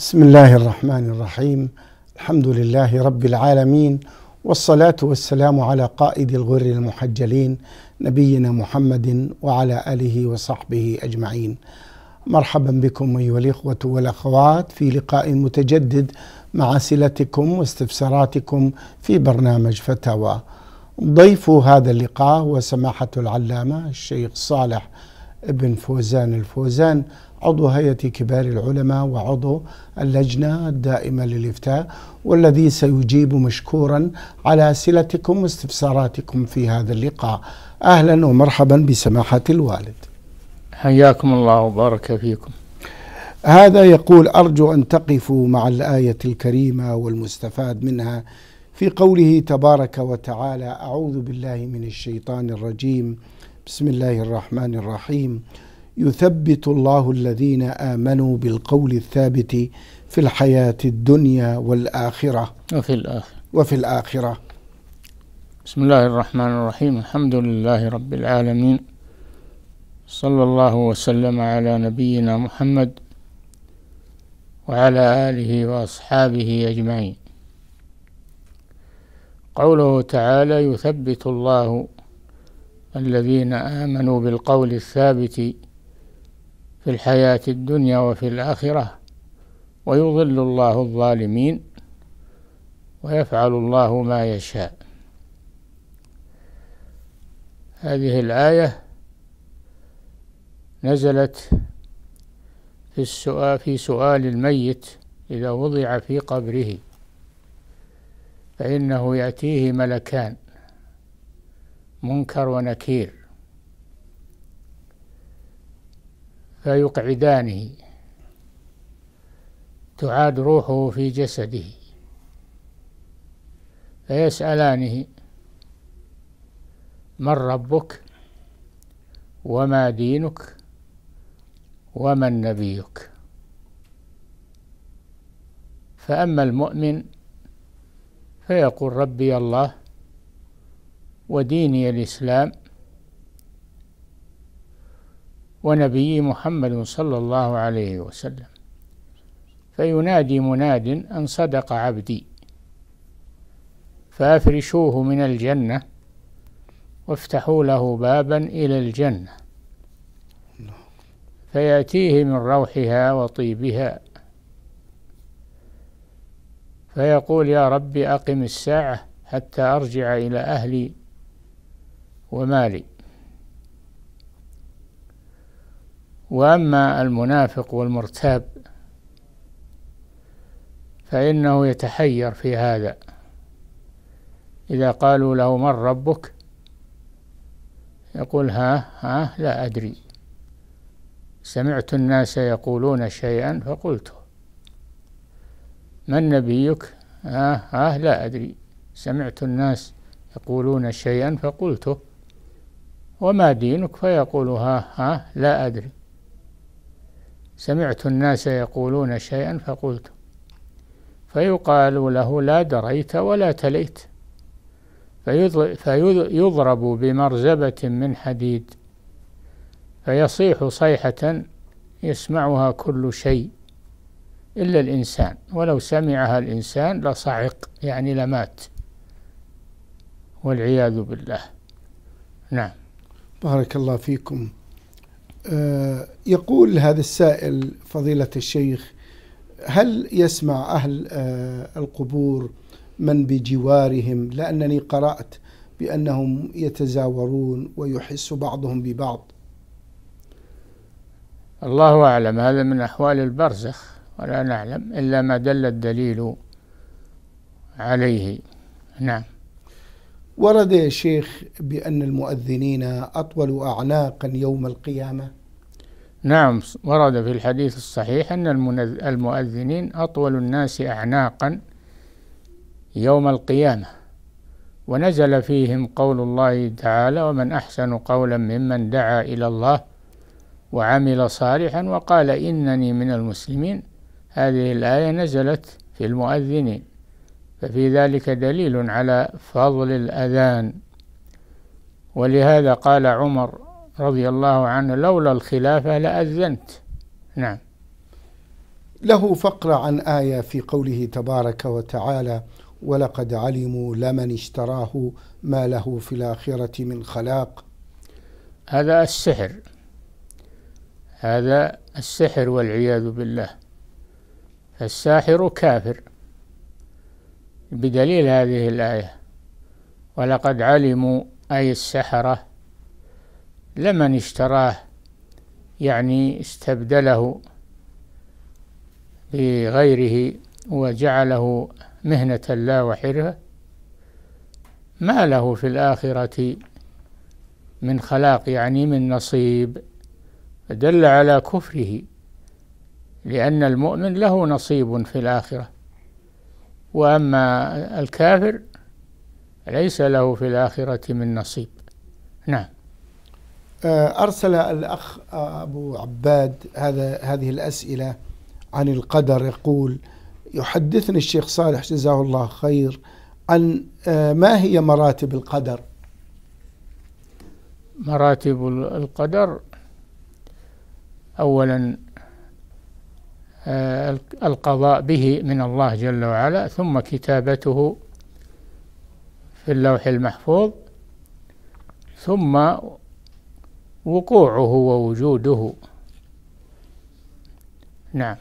بسم الله الرحمن الرحيم الحمد لله رب العالمين والصلاة والسلام على قائد الغر المحجلين نبينا محمد وعلى آله وصحبه أجمعين مرحبا بكم أيها الإخوة والأخوات في لقاء متجدد مع أسئلتكم واستفساراتكم في برنامج فتاوى ضيف هذا اللقاء هو سماحة العلامة الشيخ صالح ابن فوزان الفوزان عضو هيئة كبار العلماء وعضو اللجنة الدائمة للإفتاء والذي سيجيب مشكورا على أسئلتكم واستفساراتكم في هذا اللقاء أهلا ومرحبا بسماحة الوالد حياكم الله وبارك فيكم هذا يقول أرجو أن تقفوا مع الآية الكريمة والمستفاد منها في قوله تبارك وتعالى أعوذ بالله من الشيطان الرجيم بسم الله الرحمن الرحيم يثبت الله الذين امنوا بالقول الثابت في الحياه الدنيا والاخره وفي الاخره وفي الاخره بسم الله الرحمن الرحيم الحمد لله رب العالمين صلى الله وسلم على نبينا محمد وعلى اله واصحابه اجمعين قوله تعالى يثبت الله الذين امنوا بالقول الثابت في الحياة الدنيا وفي الآخرة ويضل الله الظالمين ويفعل الله ما يشاء هذه الآية نزلت في السؤال في سؤال الميت إذا وضع في قبره فإنه يأتيه ملكان منكر ونكير فيقعدانه تعاد روحه في جسده فيسألانه من ربك وما دينك ومن نبيك فأما المؤمن فيقول ربي الله وديني الإسلام ونبي محمد صلى الله عليه وسلم فينادي مناد أن صدق عبدي فأفرشوه من الجنة وافتحوا له بابا إلى الجنة فيأتيه من روحها وطيبها فيقول يا رب أقم الساعة حتى أرجع إلى أهلي ومالي وأما المنافق والمرتاب فإنه يتحير في هذا إذا قالوا له من ربك يقول ها ها لا أدري سمعت الناس يقولون شيئا فقلته من نبيك ها ها لا أدري سمعت الناس يقولون شيئا فقلته وما دينك فيقول ها ها لا أدري سمعت الناس يقولون شيئا فقلت فيقال له لا دريت ولا تليت فيضرب بمرزبة من حديد فيصيح صيحة يسمعها كل شيء إلا الإنسان ولو سمعها الإنسان لصعق يعني لمات والعياذ بالله نعم بارك الله فيكم آه، يقول هذا السائل فضيلة الشيخ هل يسمع أهل آه، القبور من بجوارهم لأنني قرأت بأنهم يتزاورون ويحس بعضهم ببعض الله أعلم هذا من أحوال البرزخ ولا نعلم إلا ما دل الدليل عليه نعم ورد يا شيخ بأن المؤذنين أطول أعناقا يوم القيامة نعم ورد في الحديث الصحيح أن المؤذنين أطول الناس أعناقا يوم القيامة ونزل فيهم قول الله تعالى ومن أحسن قولا ممن دعا إلى الله وعمل صالحا وقال إنني من المسلمين هذه الآية نزلت في المؤذنين ففي ذلك دليل على فضل الأذان ولهذا قال عمر رضي الله عنه لولا الخلافة لأذنت نعم له فقرة عن آية في قوله تبارك وتعالى ولقد علموا لمن اشتراه ما له في الآخرة من خلاق هذا السحر هذا السحر والعياذ بالله الساحر كافر بدليل هذه الآية ولقد علموا أي السحرة لمن اشتراه يعني استبدله بغيره وجعله مهنة لا وحرها ما له في الآخرة من خلاق يعني من نصيب دل على كفره لأن المؤمن له نصيب في الآخرة وأما الكافر ليس له في الآخرة من نصيب نعم آه، أرسل الأخ آه، أبو عباد هذا هذه الأسئلة عن القدر يقول يحدثني الشيخ صالح جزاه الله خير عن آه، ما هي مراتب القدر مراتب القدر أولا آه، القضاء به من الله جل وعلا ثم كتابته في اللوح المحفوظ ثم وقوعه ووجوده نعم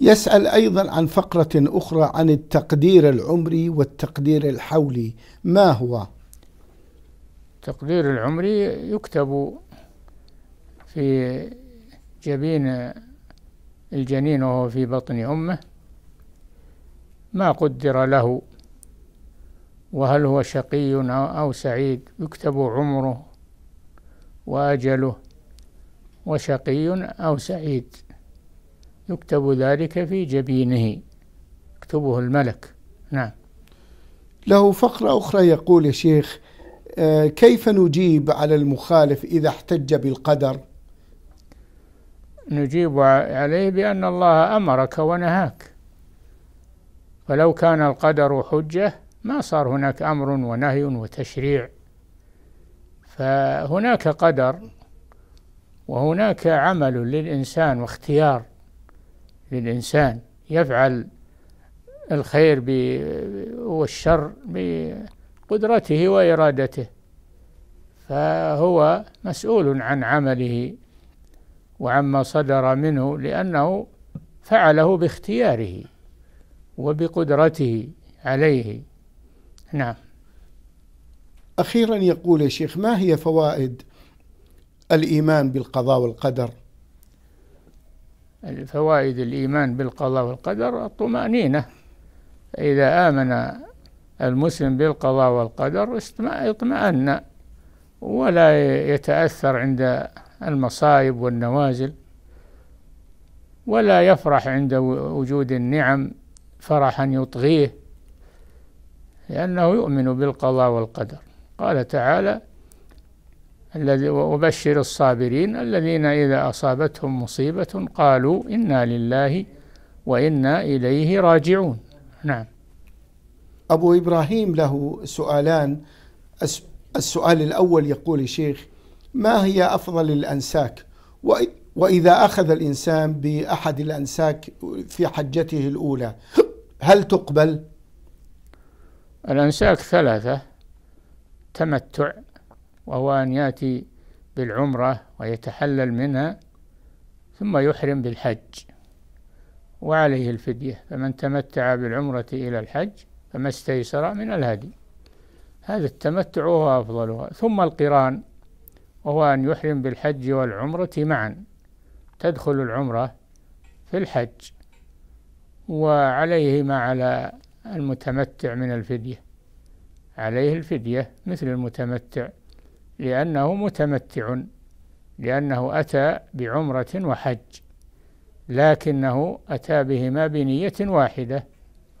يسأل أيضا عن فقرة أخرى عن التقدير العمري والتقدير الحولي ما هو؟ التقدير العمري يكتب في جبين الجنين وهو في بطن أمه ما قدر له وهل هو شقي أو سعيد يكتب عمره وأجله وشقي أو سعيد يكتب ذلك في جبينه يكتبه الملك نعم له فقرة أخرى يقول يا شيخ آه، كيف نجيب على المخالف إذا احتج بالقدر نجيب عليه بأن الله أمرك ونهاك فلو كان القدر حجة ما صار هناك أمر ونهي وتشريع فهناك قدر وهناك عمل للإنسان واختيار للإنسان يفعل الخير والشر بقدرته وإرادته فهو مسؤول عن عمله وعما صدر منه لأنه فعله باختياره وبقدرته عليه نعم أخيرا يقول يا شيخ ما هي فوائد الإيمان بالقضاء والقدر فوائد الإيمان بالقضاء والقدر الطمأنينة إذا آمن المسلم بالقضاء والقدر اطمأن ولا يتأثر عند المصائب والنوازل ولا يفرح عند وجود النعم فرحا يطغيه لأنه يؤمن بالقضاء والقدر قال تعالى الذي وبشر الصابرين الذين إذا أصابتهم مصيبة قالوا إنا لله وإنا إليه راجعون نعم أبو إبراهيم له سؤالان السؤال الأول يقول الشيخ ما هي أفضل الأنساك وإذا أخذ الإنسان بأحد الأنساك في حجته الأولى هل تقبل؟ الأنساك ثلاثة تمتع وهو أن يأتي بالعمرة ويتحلل منها ثم يحرم بالحج وعليه الفدية فمن تمتع بالعمرة إلى الحج فما استيسر من الهدي هذا التمتع هو أفضلها ثم القران وهو أن يحرم بالحج والعمرة معا تدخل العمرة في الحج وعليه ما على المتمتع من الفدية عليه الفدية مثل المتمتع لأنه متمتع لأنه أتى بعمرة وحج لكنه أتى بهما بنية واحدة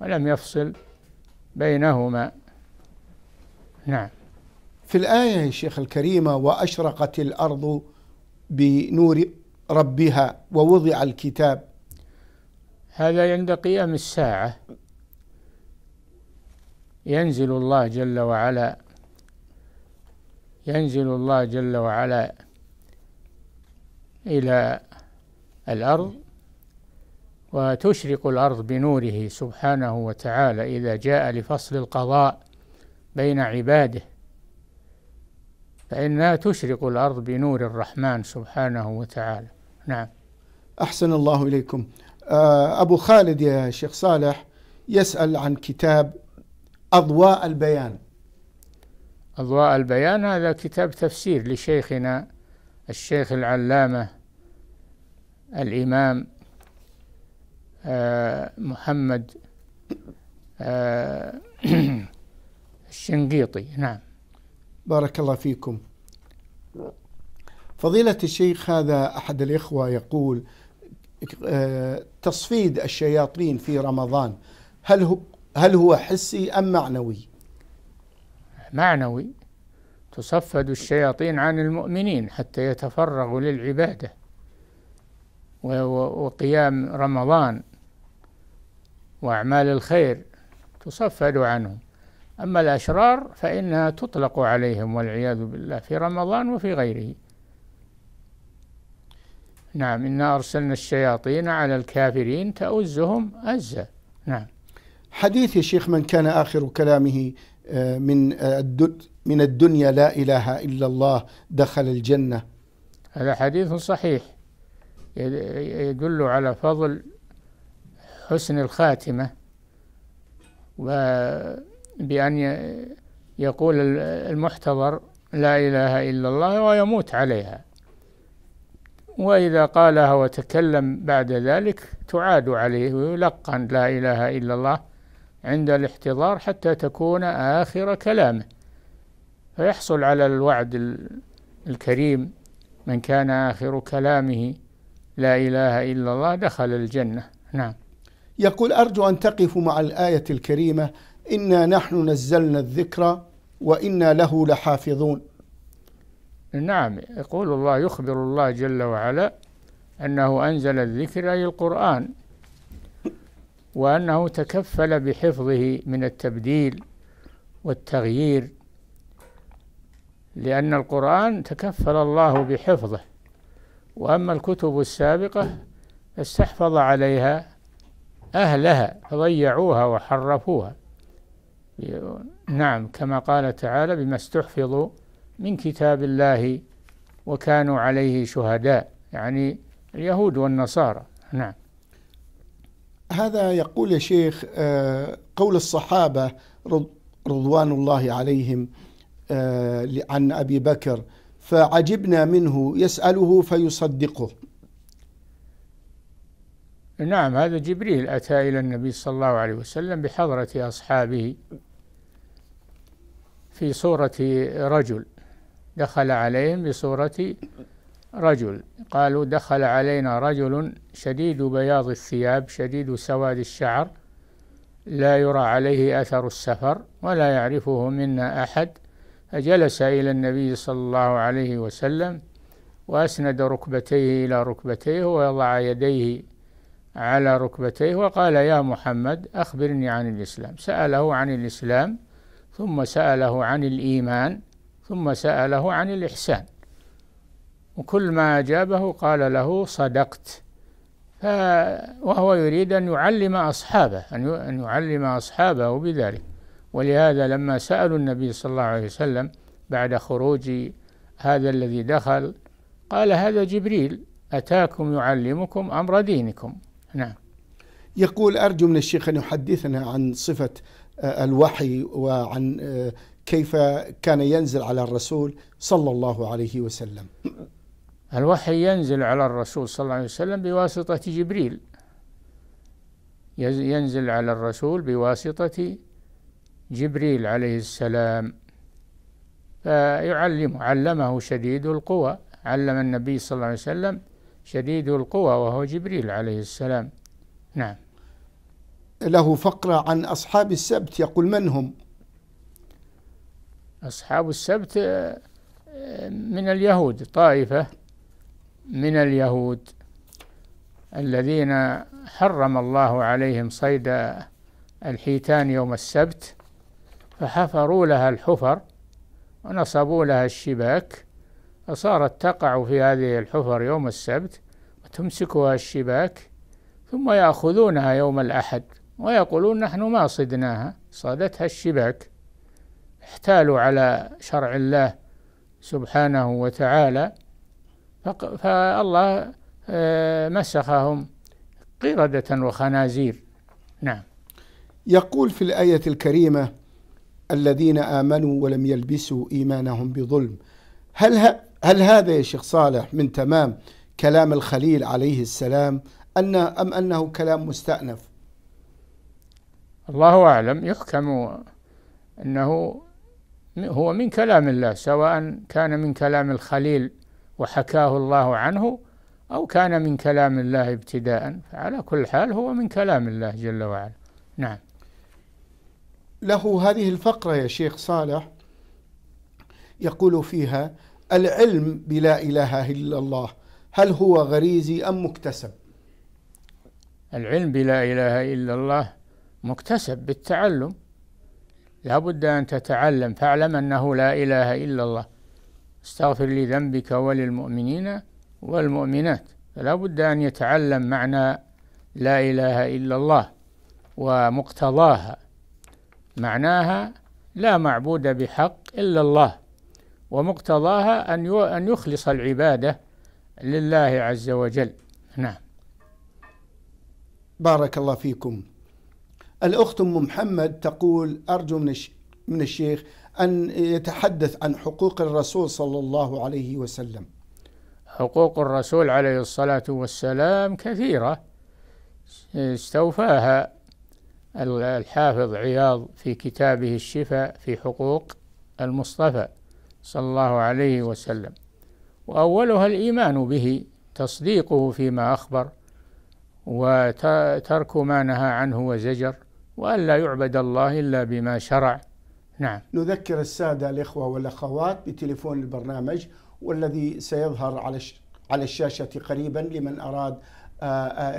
ولم يفصل بينهما نعم في الآية يا شيخ الكريمة وأشرقت الأرض بنور ربها ووضع الكتاب هذا عند قيام الساعة ينزل الله جل وعلا ينزل الله جل وعلا إلى الأرض وتشرق الأرض بنوره سبحانه وتعالى إذا جاء لفصل القضاء بين عباده فإنها تشرق الأرض بنور الرحمن سبحانه وتعالى نعم أحسن الله إليكم آه، أبو خالد يا شيخ صالح يسأل عن كتاب أضواء البيان أضواء البيان هذا كتاب تفسير لشيخنا الشيخ العلامة الإمام آه، محمد آه، الشنقيطي نعم بارك الله فيكم فضيلة الشيخ هذا أحد الإخوة يقول آه، تصفيد الشياطين في رمضان هل هو هل هو حسي أم معنوي؟ معنوي تصفد الشياطين عن المؤمنين حتى يتفرغوا للعبادة وقيام رمضان وأعمال الخير تصفد عنهم أما الأشرار فإنها تطلق عليهم والعياذ بالله في رمضان وفي غيره نعم إنا أرسلنا الشياطين على الكافرين تؤزهم أزا نعم حديث يا شيخ من كان آخر كلامه آه، من آه، من الدنيا لا إله إلا الله دخل الجنة هذا حديث صحيح يدل على فضل حسن الخاتمة و بأن يقول المحتضر لا إله إلا الله ويموت عليها وإذا قالها وتكلم بعد ذلك تعاد عليه ويلقن لا إله إلا الله عند الاحتضار حتى تكون آخر كلامه فيحصل على الوعد الكريم من كان آخر كلامه لا إله إلا الله دخل الجنة نعم يقول أرجو أن تقفوا مع الآية الكريمة إنا نحن نزلنا الذكر وإنا له لحافظون نعم يقول الله يخبر الله جل وعلا أنه أنزل الذكر أي القرآن وأنه تكفل بحفظه من التبديل والتغيير لأن القرآن تكفل الله بحفظه وأما الكتب السابقة استحفظ عليها أهلها فضيعوها وحرفوها نعم كما قال تعالى بما استحفظوا من كتاب الله وكانوا عليه شهداء يعني اليهود والنصارى نعم هذا يقول يا شيخ آه، قول الصحابة رضوان الله عليهم آه، عن أبي بكر فعجبنا منه يسأله فيصدقه نعم هذا جبريل أتى إلى النبي صلى الله عليه وسلم بحضرة أصحابه في صورة رجل دخل عليهم بصورة رجل قالوا دخل علينا رجل شديد بياض الثياب شديد سواد الشعر لا يرى عليه أثر السفر ولا يعرفه منا أحد فجلس إلى النبي صلى الله عليه وسلم وأسند ركبتيه إلى ركبتيه ووضع يديه على ركبتيه وقال يا محمد أخبرني عن الإسلام سأله عن الإسلام ثم سأله عن الإيمان ثم سأله عن الإحسان وكل ما أجابه قال له صدقت ف وهو يريد أن يعلم أصحابه أن يعلم أصحابه بذلك ولهذا لما سألوا النبي صلى الله عليه وسلم بعد خروج هذا الذي دخل قال هذا جبريل أتاكم يعلمكم أمر دينكم نعم يقول أرجو من الشيخ أن يحدثنا عن صفة آه، الوحي وعن آه، كيف كان ينزل على الرسول صلى الله عليه وسلم الوحي ينزل على الرسول صلى الله عليه وسلم بواسطة جبريل ينزل على الرسول بواسطة جبريل عليه السلام فيعلمه علمه شديد القوى علم النبي صلى الله عليه وسلم شديد القوى وهو جبريل عليه السلام نعم له فقرة عن أصحاب السبت يقول من هم أصحاب السبت آه، من اليهود طائفة من اليهود الذين حرم الله عليهم صيد الحيتان يوم السبت فحفروا لها الحفر ونصبوا لها الشباك فصارت تقع في هذه الحفر يوم السبت وتمسكها الشباك ثم يأخذونها يوم الأحد ويقولون نحن ما صدناها صادتها الشباك احتالوا على شرع الله سبحانه وتعالى فالله آه، مسخهم قردة وخنازير نعم يقول في الآية الكريمة الذين آمنوا ولم يلبسوا إيمانهم بظلم هل, هل هذا يا شيخ صالح من تمام كلام الخليل عليه السلام أن أم أنه كلام مستأنف الله أعلم يحكم أنه هو من كلام الله سواء كان من كلام الخليل وحكاه الله عنه أو كان من كلام الله ابتداء فعلى كل حال هو من كلام الله جل وعلا نعم له هذه الفقرة يا شيخ صالح يقول فيها العلم بلا إله إلا الله هل هو غريزي أم مكتسب العلم بلا إله إلا الله مكتسب بالتعلم لا بد أن تتعلم فاعلم أنه لا إله إلا الله استغفر لذنبك وللمؤمنين والمؤمنات فلا بد أن يتعلم معنى لا إله إلا الله ومقتضاها معناها لا معبود بحق إلا الله ومقتضاها أن أن يخلص العبادة لله عز وجل نعم بارك الله فيكم الأخت أم محمد تقول أرجو من من الشيخ أن يتحدث عن حقوق الرسول صلى الله عليه وسلم حقوق الرسول عليه الصلاة والسلام كثيرة استوفاها الحافظ عياض في كتابه الشفاء في حقوق المصطفى صلى الله عليه وسلم وأولها الإيمان به تصديقه فيما أخبر وترك ما نهى عنه وزجر وألا يعبد الله إلا بما شرع نعم نذكر السادة الإخوة والأخوات بتليفون البرنامج والذي سيظهر على على الشاشة قريبا لمن أراد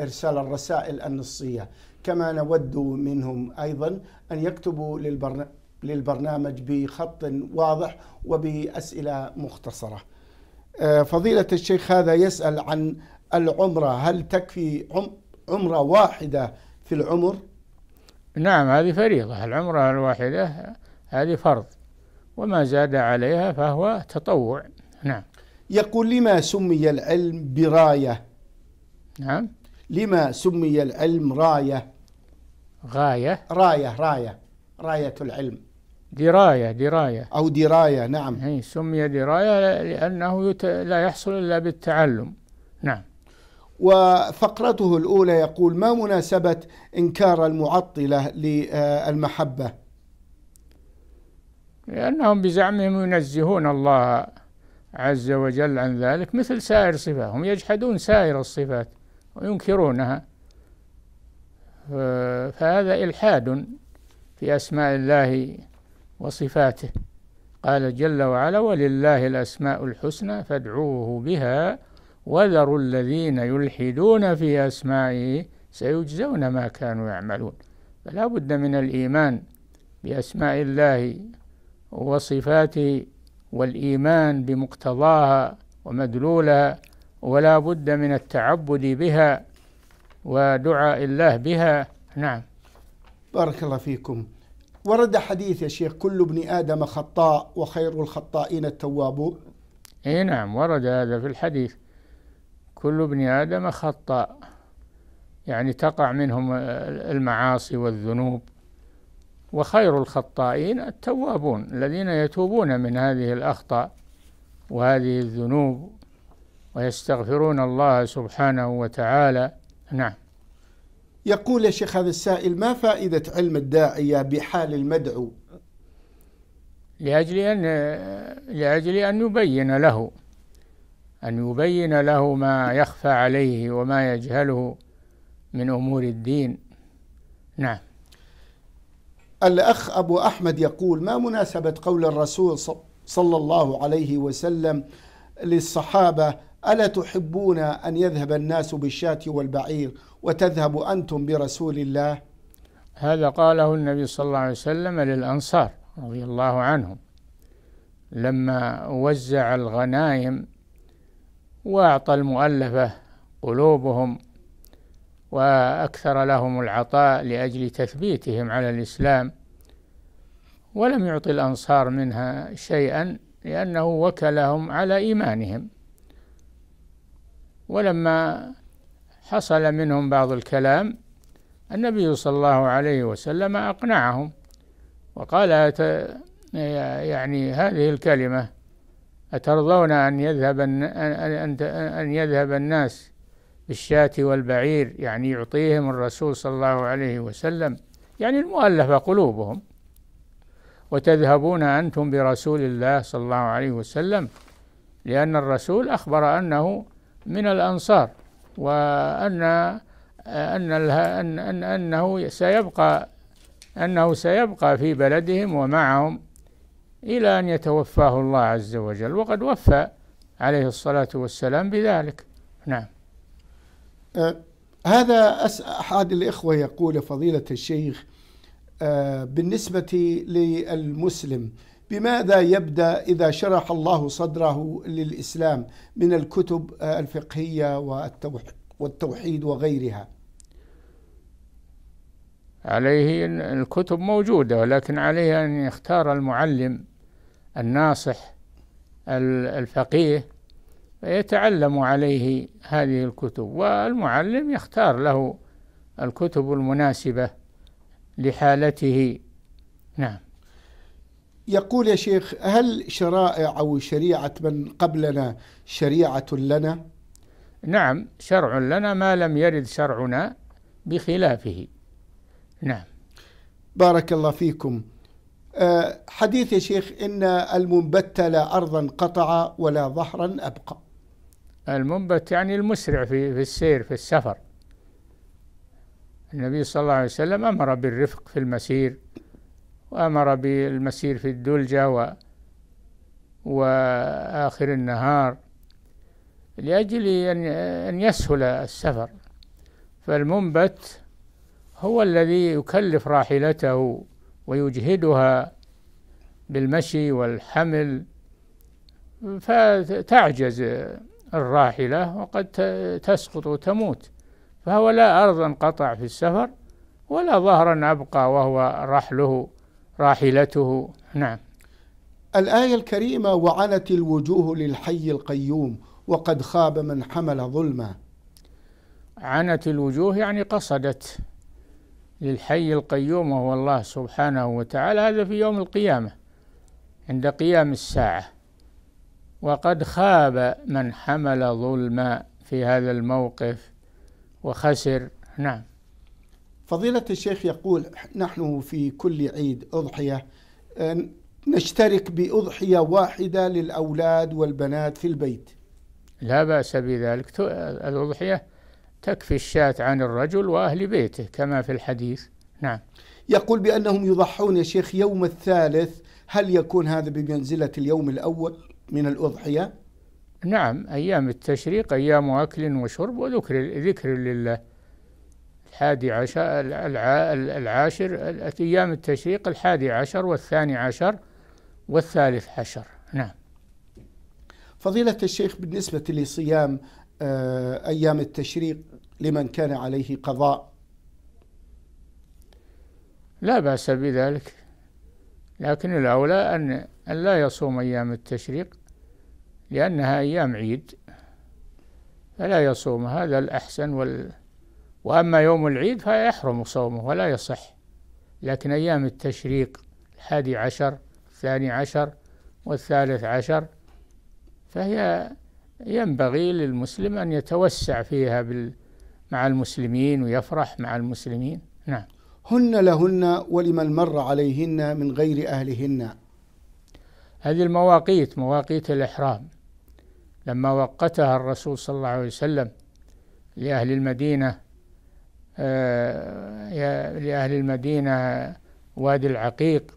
إرسال الرسائل النصية كما نود منهم أيضا أن يكتبوا للبرنامج بخط واضح وبأسئلة مختصرة فضيلة الشيخ هذا يسأل عن العمرة هل تكفي عمرة واحدة في العمر نعم هذه فريضة العمرة الواحدة هذه فرض وما زاد عليها فهو تطوع نعم يقول لما سمي العلم براية نعم لما سمي العلم راية غاية راية راية راية العلم دراية دراية أو دراية نعم هي سمي دراية لأنه لا يحصل إلا بالتعلم نعم وفقرته الأولى يقول ما مناسبة إنكار المعطلة للمحبة لأنهم بزعمهم ينزهون الله عز وجل عن ذلك مثل سائر صفاتهم هم يجحدون سائر الصفات وينكرونها فهذا إلحاد في أسماء الله وصفاته قال جل وعلا ولله الأسماء الحسنى فادعوه بها وذروا الذين يلحدون في أسمائه سيجزون ما كانوا يعملون فلا بد من الإيمان بأسماء الله وصفاته والإيمان بمقتضاها ومدلولها ولا بد من التعبد بها ودعاء الله بها نعم بارك الله فيكم ورد حديث يا شيخ كل ابن آدم خطاء وخير الخطائين التوابون اي نعم ورد هذا في الحديث كل ابن آدم خطاء يعني تقع منهم المعاصي والذنوب وخير الخطائين التوابون الذين يتوبون من هذه الأخطاء وهذه الذنوب ويستغفرون الله سبحانه وتعالى نعم يقول يا شيخ هذا السائل ما فائدة علم الداعية بحال المدعو لأجل أن لأجل أن يبين له أن يبين له ما يخفى عليه وما يجهله من أمور الدين نعم الأخ أبو أحمد يقول ما مناسبة قول الرسول صلى الله عليه وسلم للصحابة ألا تحبون أن يذهب الناس بالشاة والبعير وتذهب أنتم برسول الله هذا قاله النبي صلى الله عليه وسلم للأنصار رضي الله عنهم لما وزع الغنائم وأعطى المؤلفة قلوبهم وأكثر لهم العطاء لأجل تثبيتهم على الإسلام ولم يعطي الأنصار منها شيئا لأنه وكلهم على إيمانهم ولما حصل منهم بعض الكلام النبي صلى الله عليه وسلم أقنعهم وقال يعني هذه الكلمة أترضون أن يذهب أن يذهب الناس بالشاة والبعير يعني يعطيهم الرسول صلى الله عليه وسلم يعني المؤلفة قلوبهم وتذهبون أنتم برسول الله صلى الله عليه وسلم لأن الرسول أخبر أنه من الأنصار وأن أن أن أنه سيبقى أنه سيبقى في بلدهم ومعهم إلى أن يتوفاه الله عز وجل وقد وفى عليه الصلاة والسلام بذلك نعم أه، هذا أحد الإخوة يقول فضيلة الشيخ أه، بالنسبة للمسلم بماذا يبدأ إذا شرح الله صدره للإسلام من الكتب أه، الفقهية والتوحيد وغيرها عليه الكتب موجودة ولكن عليه أن يختار المعلم الناصح الفقيه فيتعلم عليه هذه الكتب والمعلم يختار له الكتب المناسبة لحالته نعم يقول يا شيخ هل شرائع أو شريعة من قبلنا شريعة لنا؟ نعم شرع لنا ما لم يرد شرعنا بخلافه نعم بارك الله فيكم آه، حديث يا شيخ إن المنبت لا أرضا قطع ولا ظهرا أبقى المنبت يعني المسرع في, في السير في السفر النبي صلى الله عليه وسلم أمر بالرفق في المسير وأمر بالمسير في الدلجة و وآخر النهار لأجل أن أن يسهل السفر فالمنبت هو الذي يكلف راحلته ويجهدها بالمشي والحمل فتعجز الراحلة وقد تسقط وتموت فهو لا أرضا قطع في السفر ولا ظهرا أبقى وهو رحله راحلته نعم الآية الكريمة وعنت الوجوه للحي القيوم وقد خاب من حمل ظلما عنت الوجوه يعني قصدت للحي القيوم وهو الله سبحانه وتعالى هذا في يوم القيامة عند قيام الساعة وقد خاب من حمل ظلما في هذا الموقف وخسر نعم فضيلة الشيخ يقول نحن في كل عيد أضحية آه، نشترك بأضحية واحدة للأولاد والبنات في البيت لا بأس بذلك الأضحية تكفي الشاة عن الرجل وأهل بيته كما في الحديث نعم يقول بأنهم يضحون يا شيخ يوم الثالث هل يكون هذا بمنزلة اليوم الأول من الأضحية؟ نعم أيام التشريق أيام أكل وشرب وذكر ذكر لله الحادي عشر العاشر أيام التشريق الحادي عشر والثاني عشر والثالث عشر نعم فضيلة الشيخ بالنسبة لصيام آه، أيام التشريق لمن كان عليه قضاء لا بأس بذلك لكن الأولى أن أن لا يصوم أيام التشريق لأنها أيام عيد فلا يصوم هذا الأحسن وال وأما يوم العيد فيحرم صومه ولا يصح لكن أيام التشريق الحادي عشر الثاني عشر والثالث عشر فهي ينبغي للمسلم أن يتوسع فيها بال مع المسلمين ويفرح مع المسلمين نعم هن لهن ولمن مر عليهن من غير أهلهن هذه المواقيت مواقيت الإحرام لما وقتها الرسول صلى الله عليه وسلم لأهل المدينة آه لأهل المدينة وادي العقيق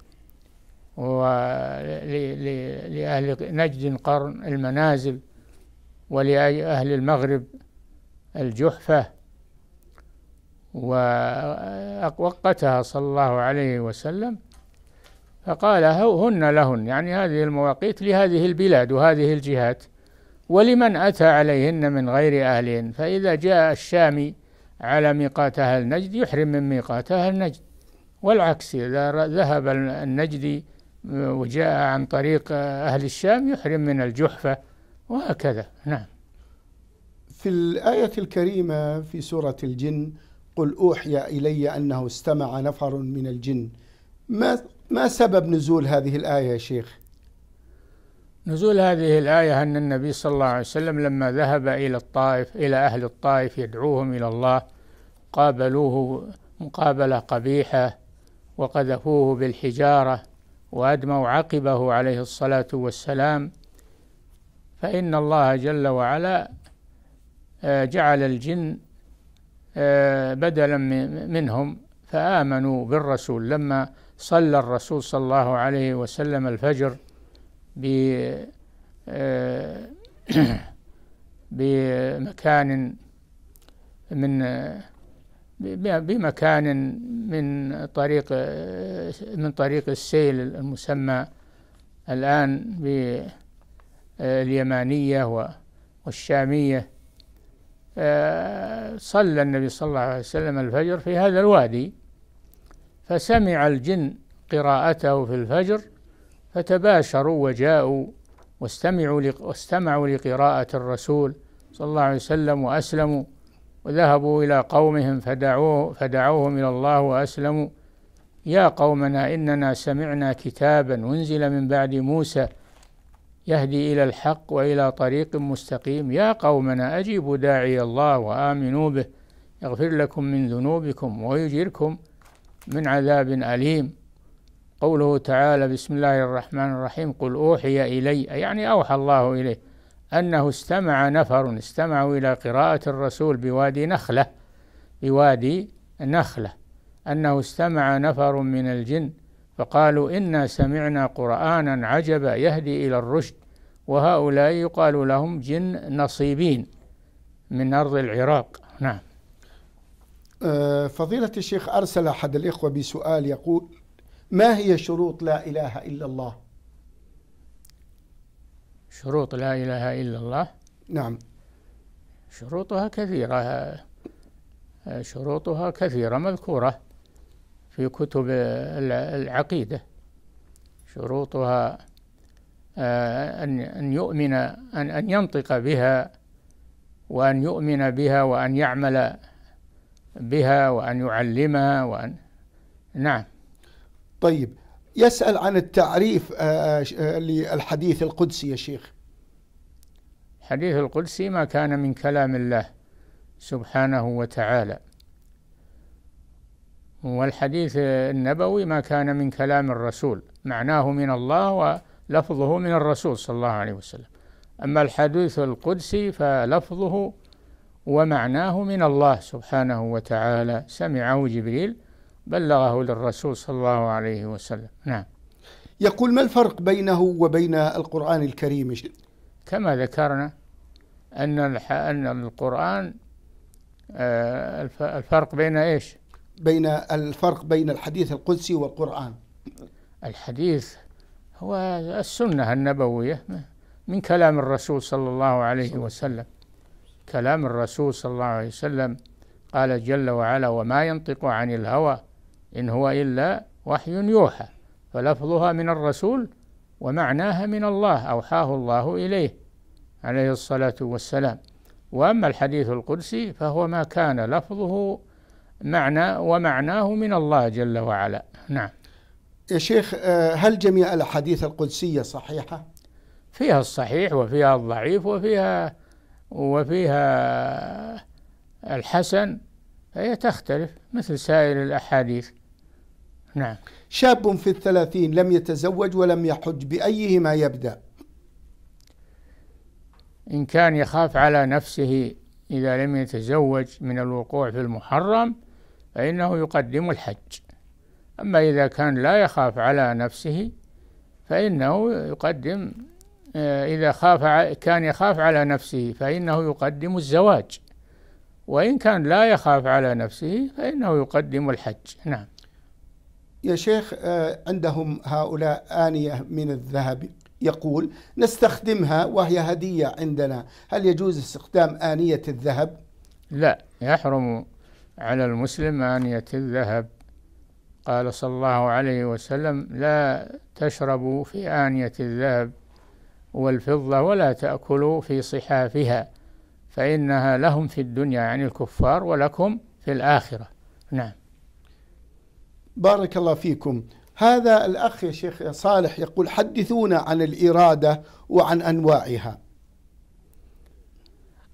ولأهل نجد قرن المنازل ولأهل المغرب الجحفة ووقتها صلى الله عليه وسلم فقال هن لهن يعني هذه المواقيت لهذه البلاد وهذه الجهات ولمن أتى عليهن من غير أهلهن فإذا جاء الشامي على ميقات أهل نجد يحرم من ميقات أهل نجد والعكس إذا ذهب النجدي آه، وجاء عن طريق آه، أهل الشام يحرم من الجحفة وهكذا نعم في الآية الكريمة في سورة الجن قل أوحي إلي أنه استمع نفر من الجن ما ما سبب نزول هذه الآية يا شيخ؟ نزول هذه الآية أن النبي صلى الله عليه وسلم لما ذهب إلى الطائف إلى أهل الطائف يدعوهم إلى الله قابلوه مقابلة قبيحة وقذفوه بالحجارة وأدموا عقبه عليه الصلاة والسلام فإن الله جل وعلا آه، جعل الجن آه، بدلا منهم فآمنوا بالرسول لما صلى الرسول صلى الله عليه وسلم الفجر آه، بمكان من بمكان من طريق من طريق السيل المسمى الآن باليمانية والشامية آه، صلى النبي صلى الله عليه وسلم الفجر في هذا الوادي فسمع الجن قراءته في الفجر فتباشروا وجاءوا واستمعوا واستمعوا لقراءة الرسول صلى الله عليه وسلم وأسلموا وذهبوا إلى قومهم فدعوه فدعوهم إلى الله وأسلموا يا قومنا إننا سمعنا كتابا أنزل من بعد موسى يهدي إلى الحق وإلى طريق مستقيم يا قومنا أجيبوا داعي الله وآمنوا به يغفر لكم من ذنوبكم ويجركم من عذاب أليم قوله تعالى بسم الله الرحمن الرحيم قل أوحي إلي يعني أوحى الله إليه أنه استمع نفر استمعوا إلى قراءة الرسول بوادي نخلة بوادي نخلة أنه استمع نفر من الجن فقالوا انا سمعنا قرانا عجبا يهدي الى الرشد وهؤلاء يقال لهم جن نصيبين من ارض العراق نعم آه، فضيلة الشيخ أرسل أحد الإخوة بسؤال يقول ما هي شروط لا إله إلا الله شروط لا إله إلا الله نعم شروطها كثيرة آه، شروطها كثيرة مذكورة في كتب العقيدة شروطها آه، أن أن يؤمن أن أن ينطق بها وأن يؤمن بها وأن يعمل بها وأن يعلمها وأن نعم طيب يسأل عن التعريف آه، آه، للحديث القدسي يا شيخ الحديث القدسي ما كان من كلام الله سبحانه وتعالى والحديث النبوي ما كان من كلام الرسول معناه من الله ولفظه من الرسول صلى الله عليه وسلم أما الحديث القدسي فلفظه ومعناه من الله سبحانه وتعالى سمعه جبريل بلغه للرسول صلى الله عليه وسلم نعم يقول ما الفرق بينه وبين القرآن الكريم كما ذكرنا أن أن القرآن آه، الفرق بين إيش بين الفرق بين الحديث القدسي والقرآن الحديث هو السنة النبوية من كلام الرسول صلى الله عليه وسلم كلام الرسول صلى الله عليه وسلم قال جل وعلا وما ينطق عن الهوى إن هو إلا وحي يوحى فلفظها من الرسول ومعناها من الله أوحاه الله إليه عليه الصلاة والسلام وأما الحديث القدسي فهو ما كان لفظه معنى ومعناه من الله جل وعلا نعم يا شيخ آه، هل جميع الاحاديث القدسيه صحيحه فيها الصحيح وفيها الضعيف وفيها وفيها الحسن هي تختلف مثل سائر الأحاديث نعم شاب في الثلاثين لم يتزوج ولم يحج بأيهما يبدأ إن كان يخاف على نفسه إذا لم يتزوج من الوقوع في المحرم فإنه يقدم الحج أما إذا كان لا يخاف على نفسه فإنه يقدم آه، إذا خاف كان يخاف على نفسه فإنه يقدم الزواج وإن كان لا يخاف على نفسه فإنه يقدم الحج نعم يا شيخ آه، عندهم هؤلاء آنية من الذهب يقول نستخدمها وهي هدية عندنا هل يجوز استخدام آنية الذهب؟ لا يحرم على المسلم آنية الذهب قال صلى الله عليه وسلم لا تشربوا في آنية الذهب والفضة ولا تأكلوا في صحافها فإنها لهم في الدنيا يعني الكفار ولكم في الآخرة نعم بارك الله فيكم هذا الأخ يا شيخ صالح يقول حدثونا عن الإرادة وعن أنواعها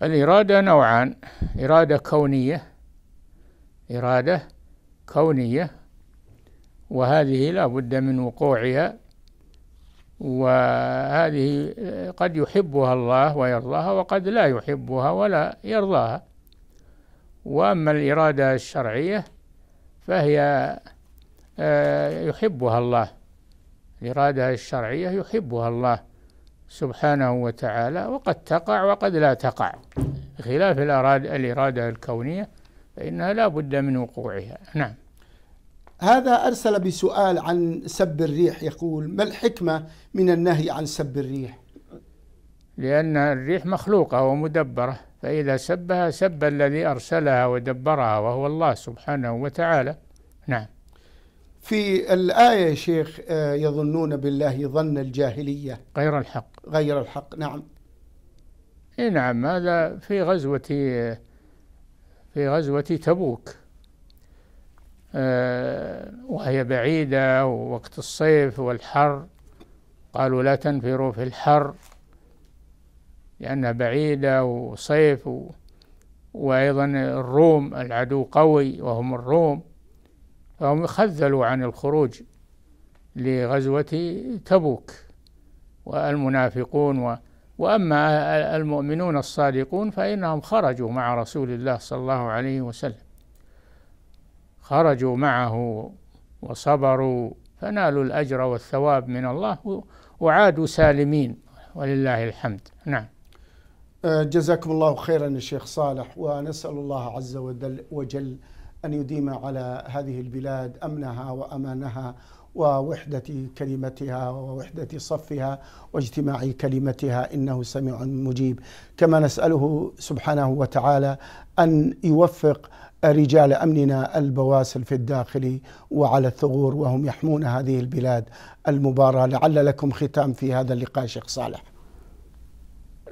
الإرادة نوعان إرادة كونية إرادة كونية وهذه لا بد من وقوعها وهذه قد يحبها الله ويرضاها وقد لا يحبها ولا يرضاها وأما الإرادة الشرعية فهي آه، يحبها الله الإرادة الشرعية يحبها الله سبحانه وتعالى وقد تقع وقد لا تقع خلاف الإرادة الكونية فإنها لا بد من وقوعها نعم هذا أرسل بسؤال عن سب الريح يقول ما الحكمة من النهي عن سب الريح لأن الريح مخلوقة ومدبرة فإذا سبها سب الذي أرسلها ودبرها وهو الله سبحانه وتعالى نعم في الآية يا شيخ آه، يظنون بالله ظن الجاهلية غير الحق غير الحق نعم إيه نعم هذا في غزوة في غزوة تبوك آه، وهي بعيدة ووقت الصيف والحر قالوا لا تنفروا في الحر لأنها بعيدة وصيف وأيضا الروم العدو قوي وهم الروم فهم خذلوا عن الخروج لغزوة تبوك والمنافقون واما المؤمنون الصادقون فانهم خرجوا مع رسول الله صلى الله عليه وسلم خرجوا معه وصبروا فنالوا الاجر والثواب من الله وعادوا سالمين ولله الحمد نعم أه، جزاكم الله خيرا الشيخ صالح ونسال الله عز وجل ان يديم على هذه البلاد امنها وامانها ووحدة كلمتها ووحدة صفها واجتماع كلمتها إنه سميع مجيب كما نسأله سبحانه وتعالى أن يوفق رجال امننا البواسل في الداخل وعلى الثغور وهم يحمون هذه البلاد المباراه لعل لكم ختام في هذا اللقاء شيخ صالح.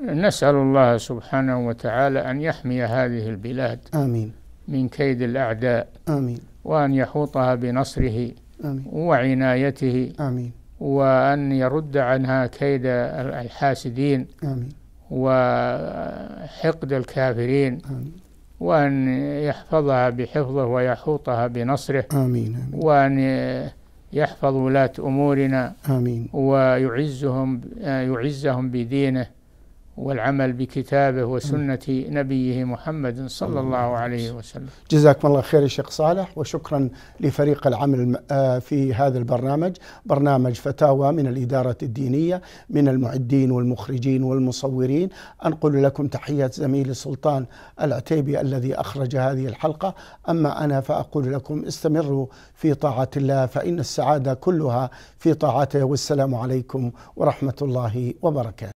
نسال الله سبحانه وتعالى ان يحمي هذه البلاد امين من كيد الاعداء امين وان يحوطها بنصره آمين. وعنايته آمين. وأن يرد عنها كيد الحاسدين آمين. وحقد الكافرين آمين. وأن يحفظها بحفظه ويحوطها بنصره آمين. آمين. وأن يحفظ ولاة أمورنا آمين ويعزهم يعزهم بدينه والعمل بكتابه وسنة نبيه محمد صلى الله عليه وسلم جزاكم الله خير الشيخ صالح وشكرا لفريق العمل آه، في هذا البرنامج برنامج فتاوى من الإدارة الدينية من المعدين والمخرجين والمصورين أنقل لكم تحية زميلي سلطان العتيبي الذي أخرج هذه الحلقة أما أنا فأقول لكم استمروا في طاعة الله فإن السعادة كلها في طاعته والسلام عليكم ورحمة الله وبركاته